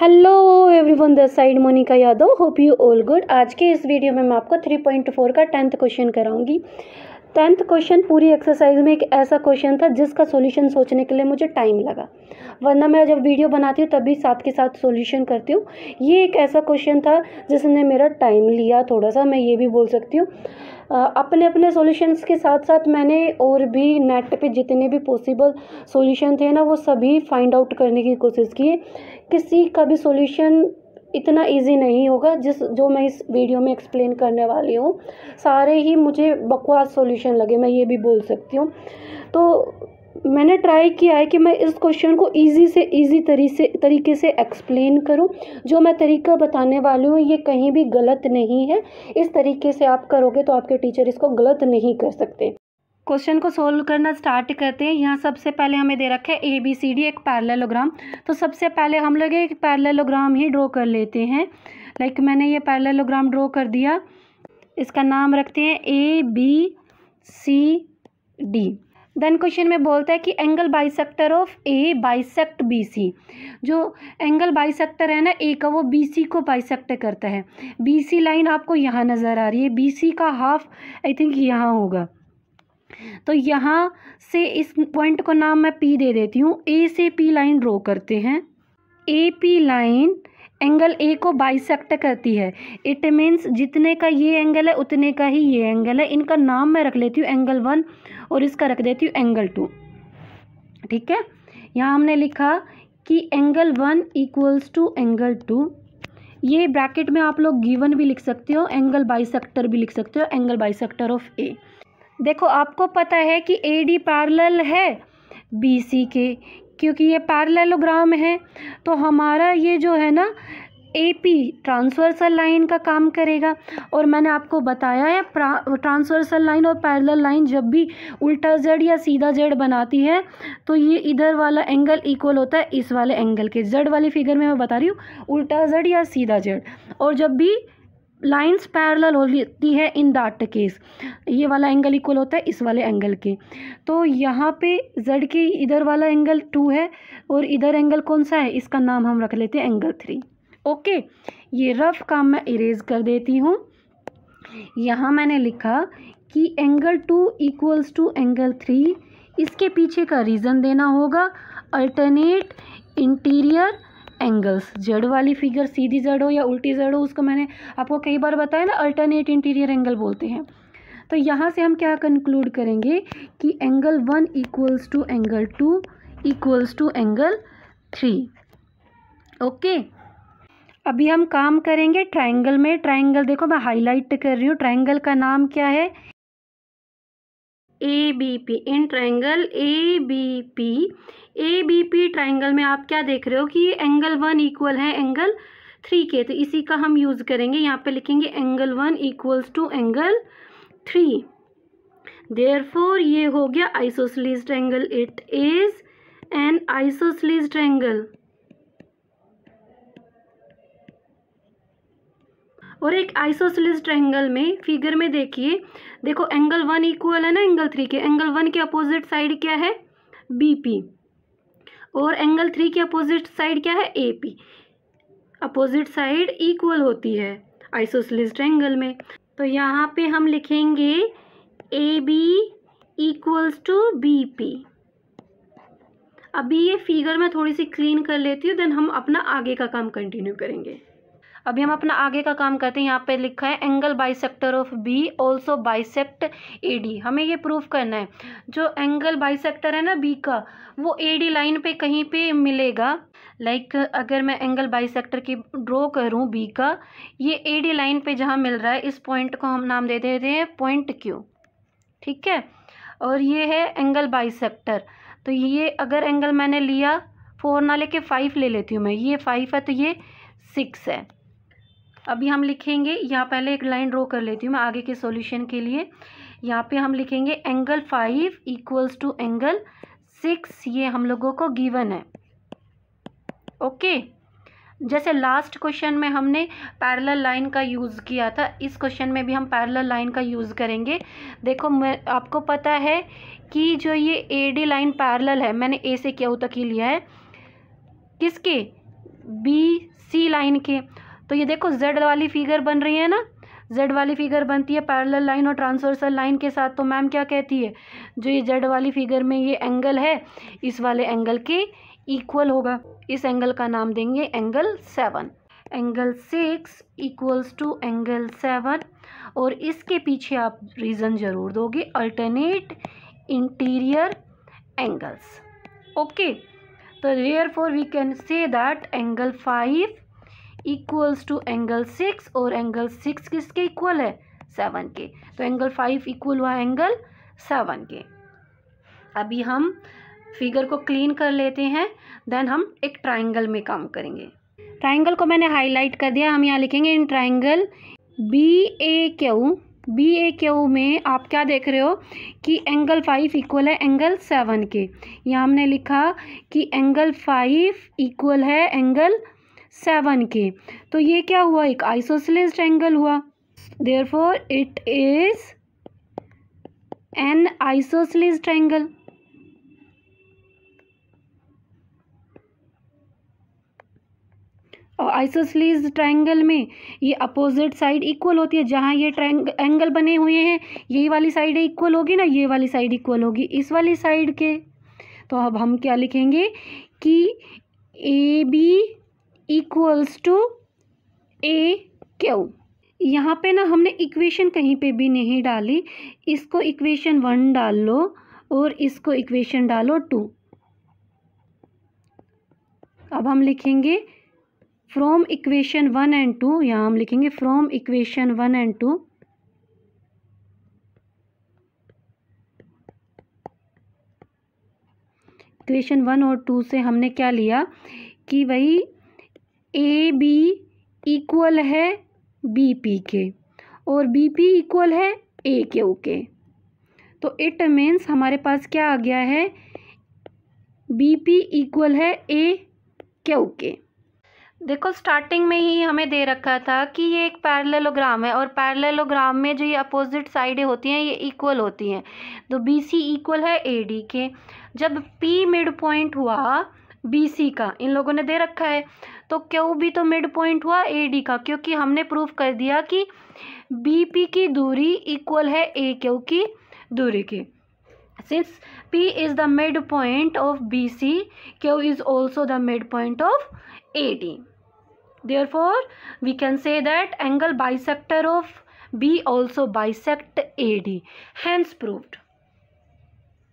hello everyone the side Monika Yadav hope you all good आज के इस वीडियो में मैं आपको 3.4 का टेंथ क्वेश्चन कराऊंगी टेंथ क्वेश्चन पूरी एक्सरसाइज में एक ऐसा क्वेश्चन था जिसका सॉल्यूशन सोचने के लिए मुझे टाइम लगा वरना मैं जब वीडियो बनाती हूँ तभी साथ के साथ सॉल्यूशन करती हूँ ये एक ऐसा क्वेश्चन था जिसने मेरा टाइम लिया थोड़ा सा मैं ये भी बोल सकती हूँ अपने अपने सॉल्यूशंस के साथ साथ मैंने और भी नेट पे जितने भी पॉसिबल सॉल्यूशन थे ना वो सभी फाइंड आउट करने की कोशिश की किसी का भी सॉल्यूशन इतना इजी नहीं होगा जिस जो मैं इस वीडियो में एक्सप्लेन करने वाली हूँ सारे ही मुझे बकवास सॉल्यूशन लगे मैं ये भी बोल सकती हूँ तो मैंने ट्राई किया है कि मैं इस क्वेश्चन को इजी से इजी से तरीके से एक्सप्लेन करूं जो मैं तरीका बताने वाली हूँ ये कहीं भी गलत नहीं है इस तरीके से आप करोगे तो आपके टीचर इसको गलत नहीं कर सकते क्वेश्चन को सोल्व करना स्टार्ट करते हैं यहाँ सबसे पहले हमें दे रखा है ए बी सी डी एक पैरलोग्राम तो सबसे पहले हम लोग एक पैरलोग्राम ही ड्रॉ कर लेते हैं लाइक like मैंने ये पैरलोग्राम ड्रॉ कर दिया इसका नाम रखते हैं A B C D then question में बोलता है कि angle bisector of A bisect B C जो एंगल बाइसेक्टर है ना ए का वो बी सी को बाइसेक्ट करता है बी सी लाइन आपको यहाँ नज़र आ रही है बी सी का हाफ आई थिंक यहाँ होगा तो यहाँ से इस पॉइंट को नाम मैं पी दे देती हूँ ए से पी लाइन ड्रॉ करते हैं A P line angle A को बाइसेक्ट करती है इट मीन्स जितने का ये एंगल है उतने का ही ये एंगल है इनका नाम मैं रख लेती हूँ एंगल वन और इसका रख देती हूँ एंगल टू ठीक है यहाँ हमने लिखा कि angle one equals to angle two ये ब्रैकेट में आप लोग गिवन भी लिख सकते हो एंगल बाइसेक्टर भी लिख सकते हो एंगल बाइसेक्टर ऑफ ए देखो आपको पता है कि ए डी पैरल है बी सी के क्योंकि ये पैरलेलोग्राम है तो हमारा ये जो है ना ए पी ट्रांसवर्सल लाइन का काम करेगा और मैंने आपको बताया है ट्रांसवर्सल लाइन और पैरेलल लाइन जब भी उल्टा जड़ या सीधा जड़ बनाती है तो ये इधर वाला एंगल इक्वल होता है इस वाले एंगल के जड़ वाली फिगर में मैं बता रही हूँ उल्टा जड़ या सीधा जड़ और जब भी लाइंस पैरेलल होती है इन दैट केस ये वाला एंगल इक्वल होता है इस वाले एंगल के तो यहाँ पे जेड के इधर वाला एंगल टू है और इधर एंगल कौन सा है इसका नाम हम रख लेते हैं एंगल थ्री ओके ये रफ काम मैं इरेज कर देती हूँ यहाँ मैंने लिखा कि angle two equals to angle three इसके पीछे का रीज़न देना होगा अल्टरनेट इंटीरियर एंगल्स जड़ वाली फिगर सीधी जड़ हो या उल्टी जड़ हो उसको मैंने आपको कई बार बताया ना अल्टरनेट इंटीरियर एंगल बोलते हैं तो यहाँ से हम क्या कंक्लूड करेंगे कि angle one equals to angle two equals to angle three okay अभी हम काम करेंगे ट्राइंगल में ट्राइंगल देखो मैं हाईलाइट कर रही हूँ ट्राइंगल का नाम क्या है A B P in triangle A B P A B P triangle में आप क्या देख रहे हो कि ये एंगल वन इक्वल है एंगल थ्री के तो इसी का हम यूज़ करेंगे यहाँ पे लिखेंगे angle one equals to angle three therefore ये हो गया isosceles triangle it is an isosceles triangle और एक आइसोसिलिस ट्रैंगल में फिगर में देखिए देखो एंगल वन इक्वल है ना एंगल थ्री के एंगल वन के अपोजिट साइड क्या है बी पी और एंगल थ्री के अपोजिट साइड क्या है A P opposite side equal होती है आइसोसिलिस ट्रैंगल में तो यहाँ पे हम लिखेंगे A B equals to B P अभी ये फिगर मैं थोड़ी सी क्लीन कर लेती हूँ देन हम अपना आगे का काम कंटिन्यू करेंगे अभी हम अपना आगे का काम करते हैं यहाँ पे लिखा है angle bisector of B also bisect A D हमें ये प्रूफ करना है जो एंगल बाइसेक्टर है ना बी का वो ए डी लाइन पे कहीं पे मिलेगा लाइक like, अगर मैं एंगल बाइसेक्टर की ड्रॉ करूँ बी का ये ए डी लाइन पे जहाँ मिल रहा है इस पॉइंट को हम नाम दे देते हैं पॉइंट क्यू ठीक है और ये है एंगल बाइसेक्टर तो ये अगर एंगल मैंने लिया फोर ना लेके फाइव ले लेती हूँ मैं ये फाइव है तो ये सिक्स है अभी हम लिखेंगे यहाँ पहले एक लाइन ड्रॉ कर लेती हूँ मैं आगे के सॉल्यूशन के लिए यहाँ पे हम लिखेंगे angle five equals to angle six ये हम लोगों को गिवन है ओके जैसे लास्ट क्वेश्चन में हमने पैरेलल लाइन का यूज़ किया था इस क्वेश्चन में भी हम पैरेलल लाइन का यूज़ करेंगे देखो मैं आपको पता है कि जो ये ए डी लाइन पैरेलल है मैंने ए से क्यू तक ही लिया है किसके बी सी लाइन के तो ये देखो जेड वाली फिगर बन रही है ना जेड वाली फिगर बनती है पैरेलल लाइन और ट्रांसवर्सल लाइन के साथ तो मैम क्या कहती है जो ये जेड वाली फिगर में ये एंगल है इस वाले एंगल के इक्वल होगा इस एंगल का नाम देंगे angle seven angle six equals to angle seven और इसके पीछे आप रीज़न ज़रूर दोगे अल्टरनेट इंटीरियर एंगल्स ओके तो therefore we can say that angle five equals to angle six और एंगल सिक्स किसके इक्वल है सेवन के तो एंगल फाइव इक्वल हुआ एंगल सेवन के अभी हम फिगर को क्लीन कर लेते हैं देन हम एक ट्राइंगल में काम करेंगे ट्राइंगल को मैंने हाईलाइट कर दिया हम यहाँ लिखेंगे in triangle B A Q B A Q में आप क्या देख रहे हो कि एंगल फाइव इक्वल है एंगल सेवन के यहाँ हमने लिखा कि एंगल फाइव इक्वल है एंगल सेवन के तो ये क्या हुआ एक आइसोसलेस ट्रैंगल हुआ therefore it is an isosceles triangle और आइसोसलीज ट्रायंगल में ये अपोजिट साइड इक्वल होती है जहाँ ये ट्रायंग एंगल बने हुए हैं यही वाली साइड इक्वल होगी ना ये वाली साइड इक्वल होगी इस वाली साइड के तो अब हम क्या लिखेंगे कि A B equals to A Q यहाँ पे ना हमने इक्वेशन कहीं पे भी नहीं डाली इसको इक्वेशन वन डाल लो और इसको इक्वेशन डालो टू अब हम लिखेंगे from equation one and two यहाँ हम लिखेंगे from equation one and two equation one और टू से हमने क्या लिया कि वही ए बी इक्वल है बी पी के और बी पी इक्वल है ए के ओ के तो इट मीन्स हमारे पास क्या आ गया है बी पी इक्वल है ए क्यू के देखो स्टार्टिंग में ही हमें दे रखा था कि ये एक पैरेललोग्राम है और पैरेललोग्राम में जो ये अपोजिट साइडें होती हैं ये इक्वल होती हैं तो बी सी इक्वल है ए डी के जब पी मिड पॉइंट हुआ बी सी का इन लोगों ने दे रखा है तो क्यू भी तो मिड पॉइंट हुआ ए डी का क्योंकि हमने प्रूफ कर दिया कि बी पी की दूरी इक्वल है ए क्यू की दूरी की since P is the mid point of B C Q is also the mid point of A D we say that angle bisector of B also bisect A D hence proofed